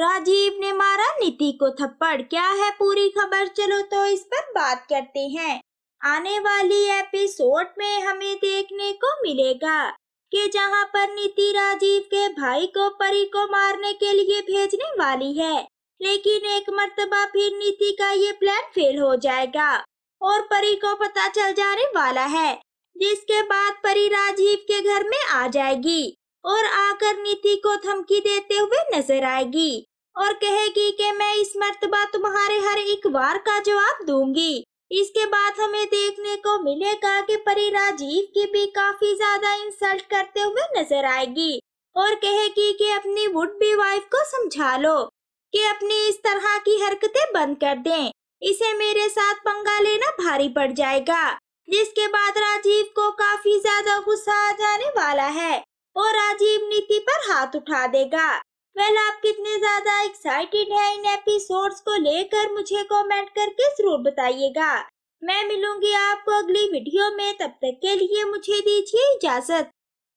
राजीव ने मारा नीति को थप्पड़ क्या है पूरी खबर चलो तो इस पर बात करते हैं आने वाली एपिसोड में हमें देखने को मिलेगा कि जहां पर नीति राजीव के भाई को परी को मारने के लिए भेजने वाली है लेकिन एक मरतबा फिर नीति का ये प्लान फेल हो जाएगा और परी को पता चल जाने वाला है जिसके बाद परी राजीव के घर में आ जाएगी और आकर नीति को धमकी देते हुए नजर आएगी और कहेगी कि मैं इस मर्तबा तुम्हारे हर एक वार का जवाब दूंगी इसके बाद हमें देखने को मिलेगा कि परी राजीव की भी काफी ज्यादा इंसल्ट करते हुए नजर आएगी और कहेगी कि अपनी वुड बी वाइफ को समझा लो कि अपनी इस तरह की हरकतें बंद कर दें इसे मेरे साथ पंगा लेना भारी पड़ जाएगा जिसके बाद राजीव को काफी ज्यादा गुस्सा आ जाने वाला है और राजीव नीति पर हाथ उठा देगा वेल आप कितने ज्यादा एक्साइटेड हैं इन एपिसोड्स को लेकर मुझे कमेंट करके जरूर बताइएगा मैं मिलूंगी आपको अगली वीडियो में तब तक के लिए मुझे दीजिए इजाजत